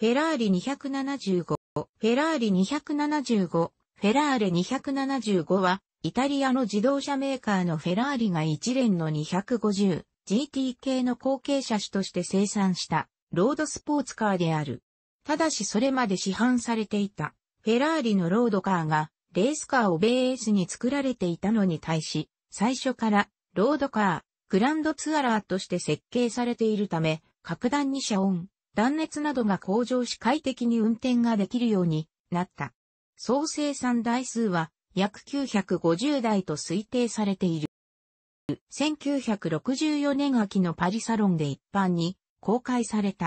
フェラーリ275、フェラーリ275、フェラーレ275は、イタリアの自動車メーカーのフェラーリが一連の 250GT 系の後継車種として生産したロードスポーツカーである。ただしそれまで市販されていたフェラーリのロードカーがレースカーをベースに作られていたのに対し、最初からロードカー、グランドツアラーとして設計されているため、格段に遮音、断熱などが向上し快適に運転ができるようになった。総生産台数は約950台と推定されている。1964年秋のパリサロンで一般に公開された。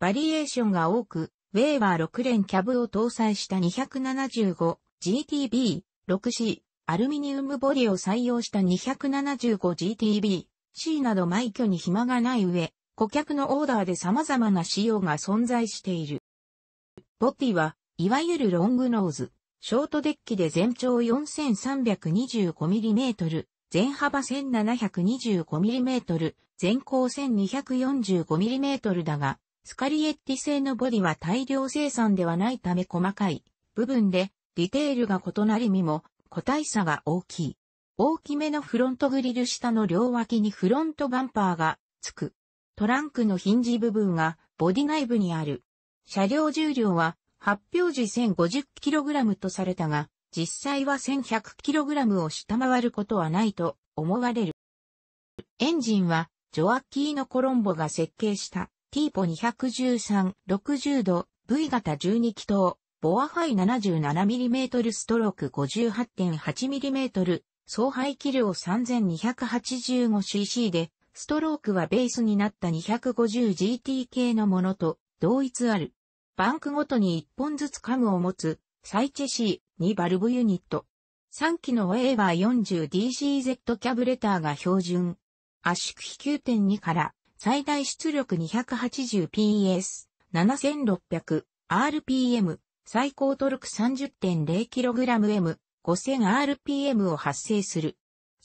バリエーションが多く、ウェーバー6連キャブを搭載した 275GTB6C、アルミニウムボディを採用した 275GTB C など枚挙に暇がない上、顧客のオーダーで様々な仕様が存在している。ボティは、いわゆるロングノーズ、ショートデッキで全長 4325mm、全幅 1725mm、全高 1245mm だが、スカリエッティ製のボディは大量生産ではないため細かい部分で、ディテールが異なり身も個体差が大きい。大きめのフロントグリル下の両脇にフロントバンパーがつく。トランクのヒンジ部分がボディ内部にある。車両重量は発表時 1050kg とされたが、実際は 1100kg を下回ることはないと思われる。エンジンはジョアッキーノ・コロンボが設計した T ポ213、60度、V 型12気筒、ボアハイ 77mm ストローク 58.8mm、総排気量 3285cc でストロークはベースになった 250GT 系のものと同一ある。バンクごとに1本ずつカムを持つ、サイチェシー2バルブユニット。3機のウェーバー 40DCZ キャブレターが標準。圧縮比9.2から最大出力 280PS、7600rpm、最高トルク 30.0kgm、5000rpm を発生する。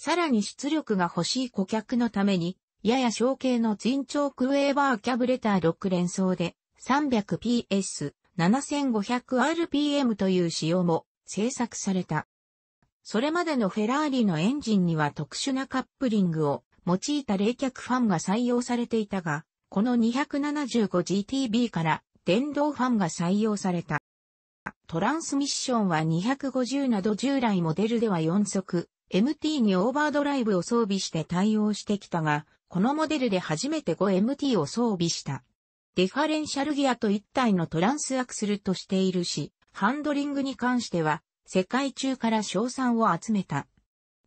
さらに出力が欲しい顧客のために、やや小型のツインチョークウェーバーキャブレター6連装で 300PS、7500rpm という仕様も制作された。それまでのフェラーリのエンジンには特殊なカップリングを用いた冷却ファンが採用されていたが、この 275GTB から電動ファンが採用された。トランスミッションは250など従来モデルでは4速、MT にオーバードライブを装備して対応してきたが、このモデルで初めて 5MT を装備した。デファレンシャルギアと一体のトランスアクスルとしているし、ハンドリングに関しては、世界中から賞賛を集めた。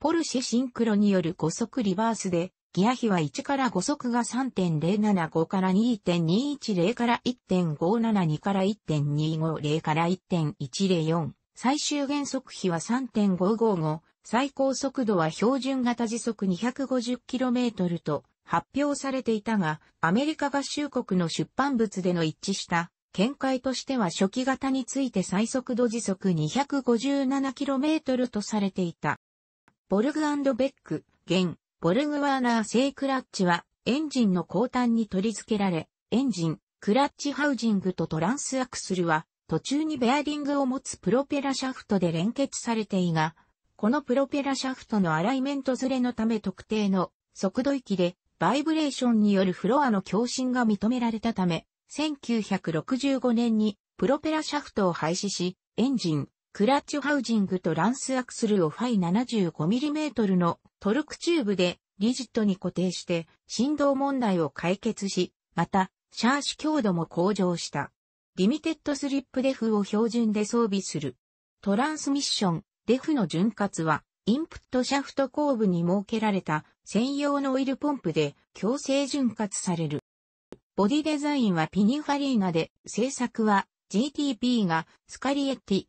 ポルシェシンクロによる5速リバースで、ギア比は1から5速が3.075から2.210から1.572から1.250から1.104。最終原則比は3.555、最高速度は標準型時速 250km と発表されていたが、アメリカ合衆国の出版物での一致した見解としては初期型について最速度時速 257km とされていた。ボルグベック、現、ボルグワーナー製クラッチはエンジンの後端に取り付けられ、エンジン、クラッチハウジングとトランスアクスルは途中にベアリングを持つプロペラシャフトで連結されていが、このプロペラシャフトのアライメントずれのため特定の速度域でバイブレーションによるフロアの共振が認められたため、1965年にプロペラシャフトを廃止し、エンジン、クラッチハウジングとランスアクスルをファイ 75mm のトルクチューブでリジットに固定して振動問題を解決し、また、シャーシ強度も向上した。リミテッドスリップデフを標準で装備する。トランスミッション、デフの潤滑は、インプットシャフト後部に設けられた専用のオイルポンプで強制潤滑される。ボディデザインはピニファリーナで、製作は GTP がスカリエッティ、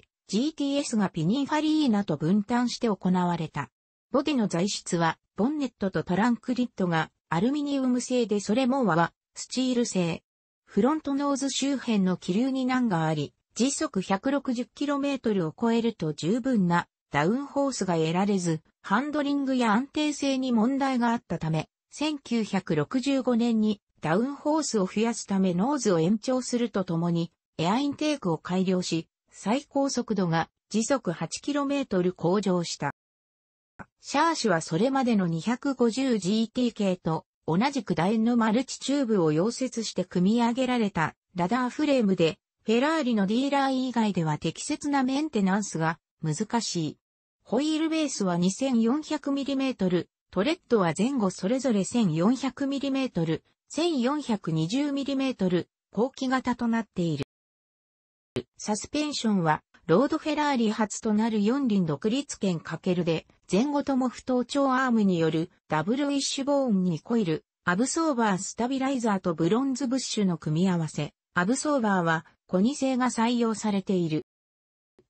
GTS がピニファリーナと分担して行われた。ボディの材質は、ボンネットとトランクリットがアルミニウム製でそれも和はスチール製。フロントノーズ周辺の気流に難があり、時速 160km を超えると十分なダウンホースが得られず、ハンドリングや安定性に問題があったため、1965年にダウンホースを増やすためノーズを延長するとともに、エアインテークを改良し、最高速度が時速 8km 向上した。シャーシュはそれまでの 250GT 系と同じく楕円のマルチチューブを溶接して組み上げられたラダーフレームでフェラーリのディーラー以外では適切なメンテナンスが難しい。ホイールベースは 2400mm、トレッドは前後それぞれ 1400mm、1420mm、後期型となっている。サスペンションは、ロードフェラーリ初となる4輪独立圏×で、前後とも不当調アームによるダブルウィッシュボーンにコイル、アブソーバースタビライザーとブロンズブッシュの組み合わせ。アブソーバーはコニ製が採用されている。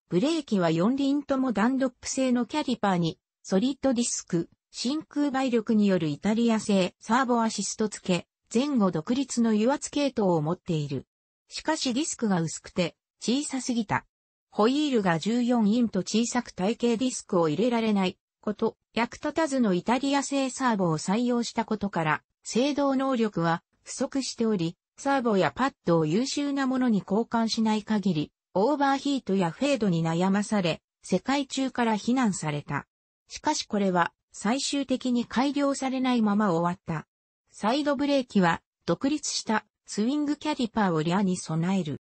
ブレーキは4輪ともダンロップ製のキャリパーに、ソリッドディスク、真空倍力によるイタリア製サーボアシスト付け、前後独立の油圧系統を持っている。しかしディスクが薄くて小さすぎた。ホイールが14インと小さく体型ディスクを入れられないこと、役立たずのイタリア製サーボを採用したことから、制動能力は不足しており、サーボやパッドを優秀なものに交換しない限り、オーバーヒートやフェードに悩まされ、世界中から非難された。しかしこれは最終的に改良されないまま終わった。サイドブレーキは独立したスイングキャリパーをリアに備える。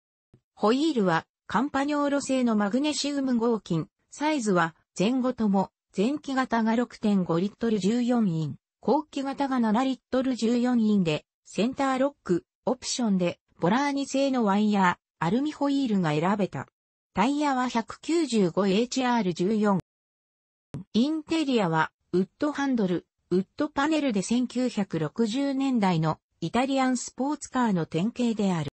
ホイールはカンパニョーロ製のマグネシウム合金、サイズは前後とも前期型が6.5リットル14イン、後期型が7リットル14インでセンターロック、オプションでボラーニ製のワイヤー、アルミホイールが選べた。タイヤは 195HR14。インテリアはウッドハンドル、ウッドパネルで1960年代のイタリアンスポーツカーの典型である。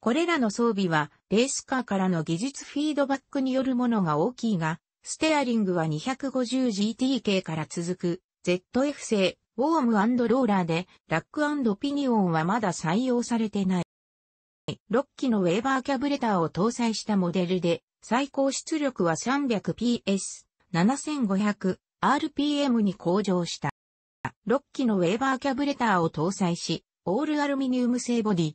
これらの装備はレースカーからの技術フィードバックによるものが大きいが、ステアリングは 250GT 系から続く ZF 製ウォームローラーで、ラックピニオンはまだ採用されてない。6機のウェーバーキャブレターを搭載したモデルで、最高出力は 300PS7500RPM に向上した。6機のウェーバーキャブレターを搭載し、オールアルミニウム製ボディ。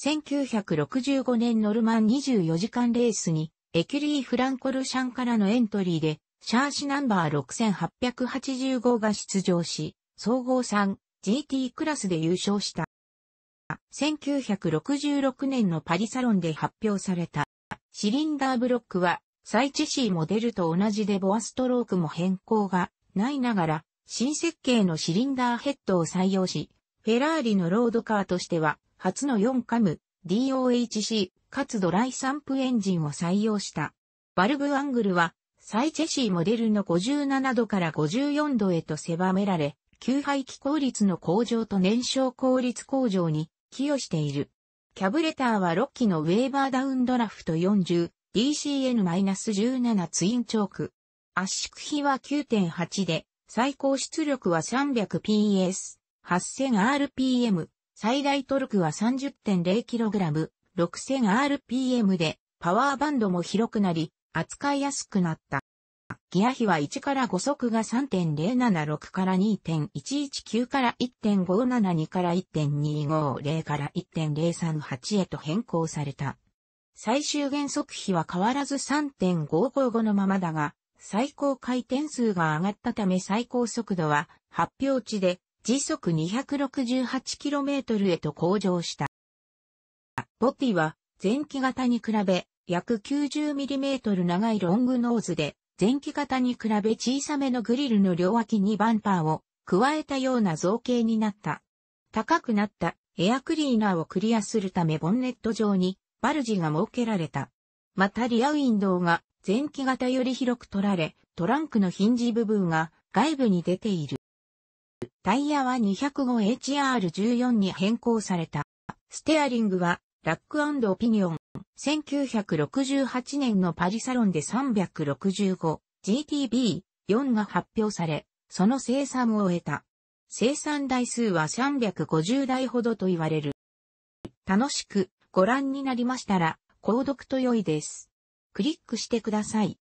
1965年ノルマン24時間レースに、エキュリー・フランコルシャンからのエントリーで、シャーシナンバー6885が出場し、総合 3GT クラスで優勝した。1966年のパリサロンで発表されたシリンダーブロックはサイチェシーモデルと同じでボアストロークも変更がないながら新設計のシリンダーヘッドを採用しフェラーリのロードカーとしては初の4カム DOHC かつドライサンプエンジンを採用した。バルブアングルはサイチェシーモデルの57度から54度へと狭められ、給排気効率の向上と燃焼効率向上に寄与している。キャブレターは6機のウェーバーダウンドラフト 40DCN-17 ツインチョーク。圧縮比は9.8で、最高出力は 300PS、8000rpm、最大トルクは 30.0kg、6000rpm で、パワーバンドも広くなり、扱いやすくなった。ギア比は1から5速が3.076から2.119から1.572から1.250から1.038へと変更された。最終減速比は変わらず3.555のままだが、最高回転数が上がったため最高速度は発表値で時速 268km へと向上した。ボティは前期型に比べ約 90mm 長いロングノーズで前期型に比べ小さめのグリルの両脇にバンパーを加えたような造形になった。高くなったエアクリーナーをクリアするためボンネット上にバルジが設けられた。またリアウィンドウが前期型より広く取られ、トランクのヒンジ部分が外部に出ている。タイヤは 205HR14 に変更された。ステアリングはラックオピニオン。1968年のパリサロンで 365GTB4 が発表され、その生産を終えた。生産台数は350台ほどと言われる。楽しくご覧になりましたら、購読と良いです。クリックしてください。